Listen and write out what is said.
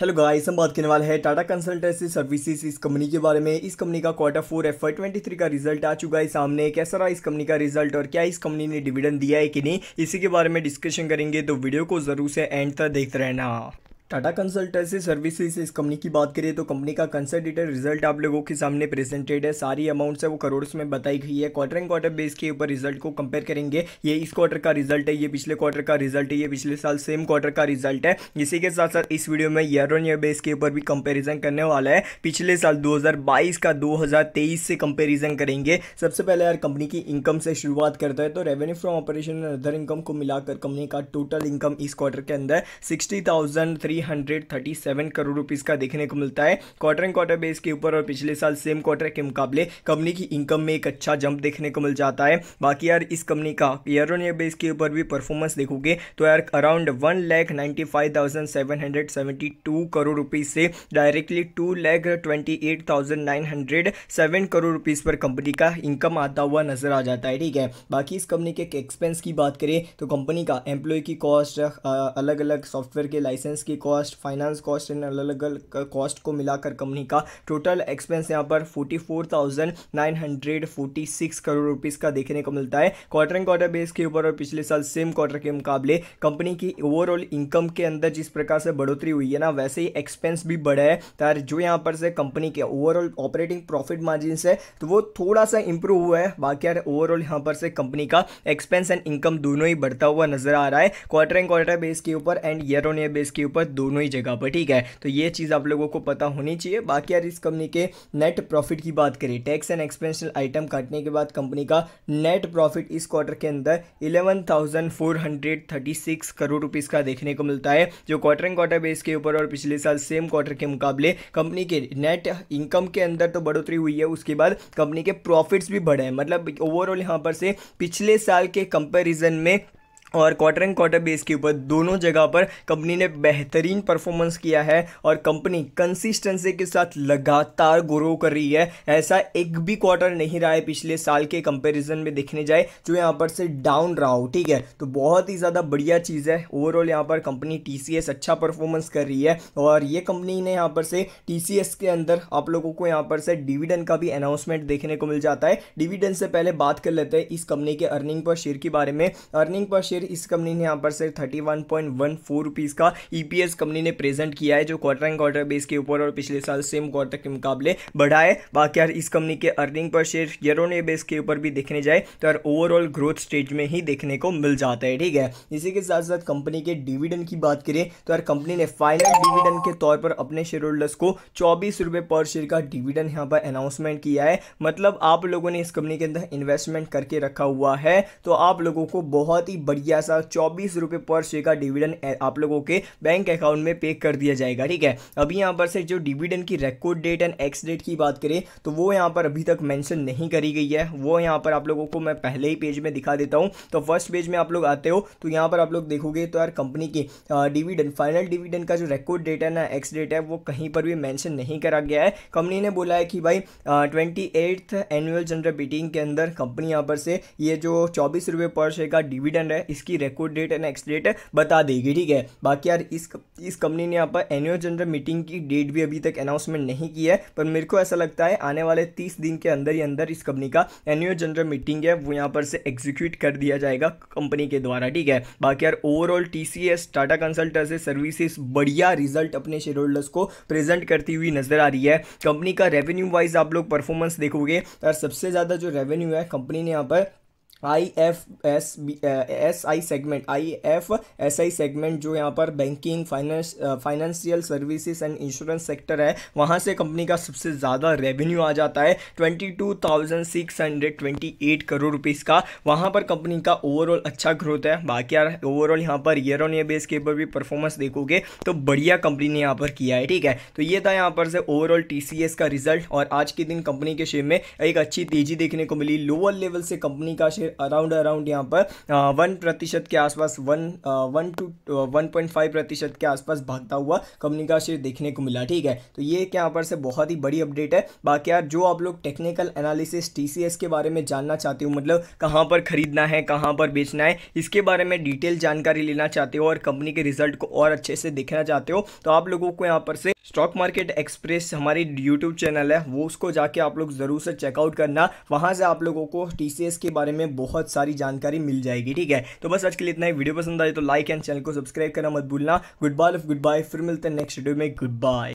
hello guys हम बात करने वाले हैं टाटा कंसल्टेंसी सर्विसेज इस कंपनी के बारे में इस कंपनी का quarter four F twenty three का रिजल्ट आ चुका है सामने कैसा रहा इस कंपनी का रिजल्ट और क्या इस कंपनी ने डिविडेंड दिया है कि नहीं इसी के बारे में डिस्कशन करेंगे तो वीडियो को जरूर से एंड तक देखते रहना टाटा कंसल्टेंसी सर्विसेज इस कंपनी की बात करिए तो कंपनी का कंसल्टेटेड रिजल्ट आप लोगों के सामने प्रेजेंटेड है सारी अमाउंट्स है वो करोड़ में बताई गई है क्वार्टर एंड क्वार्टर बेस के ऊपर रिजल्ट को कंपेयर करेंगे ये इस क्वार्टर का रिजल्ट है ये पिछले क्वार्टर का रिजल्ट है ये पिछले साल सेम क्वार्टर का रिजल्ट है इसी के साथ साथ इस वीडियो में ईयर ऑन ईयर बेस के ऊपर भी कंपेरिजन करने वाला है पिछले साल दो का दो से कंपेरिजन करेंगे सबसे पहले यार कंपनी की इनकम से शुरुआत करता है तो revenue from operation other income को मिलाकर कंपनी का टोटल इनकम इस क्वार्टर के अंदर sixty thousand three 337 crore rupees का देखने को मिलता है क्वार्टर एंड क्वार्टर बेस के ऊपर और पिछले साल सेम क्वार्टर के मुकाबले कंपनी की इनकम में एक अच्छा जंप देखने को मिल जाता है बाकी यार इस कंपनी का ईयर ऑन ईयर बेस के ऊपर भी परफॉर्मेंस देखोगे तो यार around one lakh ninety five thousand seven hundred seventy two crore rupees से directly two lakh twenty eight thousand nine hundred seven crore rupees पर कंपनी का इनकम आता हुआ नजर आ जाता है ठीक है बाकी इस कंपनी के एक्सपेंस की बात करें तो कंपनी का एम्प्लॉय की कॉस्ट अलग अलग सॉफ्टवेयर के लाइसेंस की कॉस्ट फाइनेंस कॉस्ट इन अलग अलग कॉस्ट को मिलाकर कंपनी का टोटल एक्सपेंस यहाँ पर forty four thousand nine hundred forty six crore rupees का देखने को मिलता है क्वार्टर एंड क्वार्टर बेस के ऊपर और पिछले साल सेम क्वार्टर के मुकाबले कंपनी की ओवरऑल इनकम के अंदर जिस प्रकार से बढ़ोतरी हुई है ना वैसे ही एक्सपेंस भी बढ़ा है तार जो यहाँ पर से कंपनी के ओवरऑल ऑपरेटिंग प्रॉफिट मार्जिन है तो वो थोड़ा सा इंप्रूव हुआ है बाकी यार ओवरऑल यहाँ पर से कंपनी का एक्सपेंस एंड इनकम दोनों ही बढ़ता हुआ नजर आ रहा है क्वार्टर एंड क्वार्टर बेस के ऊपर and year on year base के ऊपर दोनों ही जगह पर ठीक है तो ये चीज़ आप लोगों को पता होनी चाहिए बाकी यार इस कंपनी के नेट प्रॉफिट की बात करें टैक्स एंड एक्सपेंशनल आइटम काटने के बाद कंपनी का नेट प्रॉफिट इस क्वार्टर के अंदर इलेवन करोड़ रुपीज़ का देखने को मिलता है जो क्वार्टर एंड क्वार्टर बेस के ऊपर और पिछले साल सेम क्वार्टर के मुकाबले कंपनी के नेट इनकम के अंदर तो बढ़ोतरी हुई है उसके बाद कंपनी के प्रॉफिट्स भी बढ़े हैं मतलब ओवरऑल यहाँ पर से पिछले साल के कंपेरिजन में और क्वार्टर एंड क्वार्टर बेस के ऊपर दोनों जगह पर कंपनी ने बेहतरीन परफॉर्मेंस किया है और कंपनी कंसिस्टेंसी के साथ लगातार ग्रो कर रही है ऐसा एक भी क्वार्टर नहीं रहा है पिछले साल के कंपैरिजन में देखने जाए जो यहाँ पर से डाउन रहा हो ठीक है तो बहुत ही ज़्यादा बढ़िया चीज़ है ओवरऑल यहाँ पर कंपनी टी अच्छा परफॉर्मेंस कर रही है और ये कंपनी ने यहाँ पर से टी के अंदर आप लोगों को यहाँ पर से डिविडेंड का भी अनाउंसमेंट देखने को मिल जाता है डिविडेंड से पहले बात कर लेते हैं इस कंपनी के अर्निंग पर शेयर के बारे में अर्निंग पर शेयर शेयर इस कंपनी ने यहाँ पर sir thirty one point one four rupees का ई e कंपनी ने प्रेजेंट किया है जो क्वार्टर एंड क्वार्टर बेस के ऊपर और पिछले साल सेम क्वार्टर के मुकाबले बढ़ाए बाकी यार इस कंपनी के earning per share year on base के ऊपर भी देखने जाए तो यार ओवरऑल ग्रोथ स्टेज में ही देखने को मिल जाता है ठीक है इसी के साथ साथ कंपनी के डिविडेंड की बात करें तो यार कंपनी ने फाइनल डिविडेंड के तौर पर अपने शेयर होल्डर्स को चौबीस रुपये पर शेयर का डिविडेंड यहाँ पर अनाउंसमेंट किया है मतलब आप लोगों ने इस कंपनी के अंदर इन्वेस्टमेंट करके रखा हुआ है तो आप लोगों को बहुत ही बढ़िया किया था चौबीस रुपये पर शेयर का डिविडेंड आप लोगों के बैंक अकाउंट में पे कर दिया जाएगा ठीक है अभी यहाँ पर से जो डिविडेंड की record date and ex date की बात करें तो वो यहाँ पर अभी तक मैंशन नहीं करी गई है वो यहाँ पर आप लोगों को मैं पहले ही पेज में दिखा देता हूँ तो फर्स्ट पेज में आप लोग आते हो तो यहाँ पर आप लोग देखोगे तो यार कंपनी की डिविडेंड फाइनल डिविडेंड का जो रिकॉर्ड डेट है ना एक्स डेट है वो कहीं पर भी मैंशन नहीं करा गया है कंपनी ने बोला है कि भाई ट्वेंटी एनुअल जनरल मीटिंग के अंदर कंपनी यहाँ पर से ये जो चौबीस रुपये पर शेयर का डिविडेंड है इसकी record date and ex date बता देगी ठीक है बाकी यार इस इस कंपनी ने यहाँ पर एनुअल जनरल मीटिंग की डेट भी अभी तक अनाउंसमेंट नहीं की है पर मेरे को ऐसा लगता है आने वाले तीस दिन के अंदर ही अंदर इस कंपनी का एनुअल जनरल मीटिंग है वो यहाँ पर से एग्जीक्यूट कर दिया जाएगा कंपनी के द्वारा ठीक है बाकी यार ओवरऑल टी टाटा कंसल्टर से सर्विसेज बढ़िया रिजल्ट अपने शेयर होल्डर्स को प्रेजेंट करती हुई नजर आ रही है कंपनी का रेवेन्यू वाइज आप लोग परफॉर्मेंस देखोगे और सबसे ज़्यादा जो रेवेन्यू है कंपनी ने यहाँ पर I F S S I segment I F S I segment जो यहाँ पर banking finance financial services and insurance sector है वहाँ से कंपनी का सबसे ज़्यादा रेवेन्यू आ जाता है twenty two thousand six hundred twenty eight crore rupees का वहाँ पर कंपनी का ओवरऑल अच्छा ग्रोथ है बाकी यार ओवरऑल यहाँ per year on year base के ऊपर भी परफॉर्मेंस देखोगे तो बढ़िया कंपनी ने यहाँ पर किया है ठीक है तो ये था यहाँ पर से ओवरऑल टी सी एस का रिजल्ट और आज के दिन कंपनी के शेयर में एक अच्छी तेज़ी देखने को मिली लोअर लेवल से कंपनी का शेयर अराउंड अराउंड यहाँ पर वन प्रतिशत के आसपास one one two one point five प्रतिशत के आसपास भागता हुआ कंपनी का शेयर देखने को मिला ठीक है तो ये यहाँ पर से बहुत ही बड़ी अपडेट है बाकी यार जो आप लोग टेक्निकल एनालिसिस टी के बारे में जानना चाहते हो मतलब कहाँ पर खरीदना है कहाँ पर बेचना है इसके बारे में डिटेल जानकारी लेना चाहते हो और कंपनी के रिजल्ट को और अच्छे से देखना चाहते हो तो आप लोगों को यहाँ पर से स्टॉक मार्केट एक्सप्रेस हमारी यूट्यूब चैनल है वो उसको जाके आप लोग ज़रूर से चेकआउट करना वहाँ से आप लोगों को टी के बारे में बहुत सारी जानकारी मिल जाएगी ठीक है तो बस आज के लिए इतना ही वीडियो पसंद आए तो लाइक एंड चैनल को सब्सक्राइब करना मत भूलना गुड बाय गुड बाय फिर मिलते हैं नेक्स्ट वीडियो में गुड बाय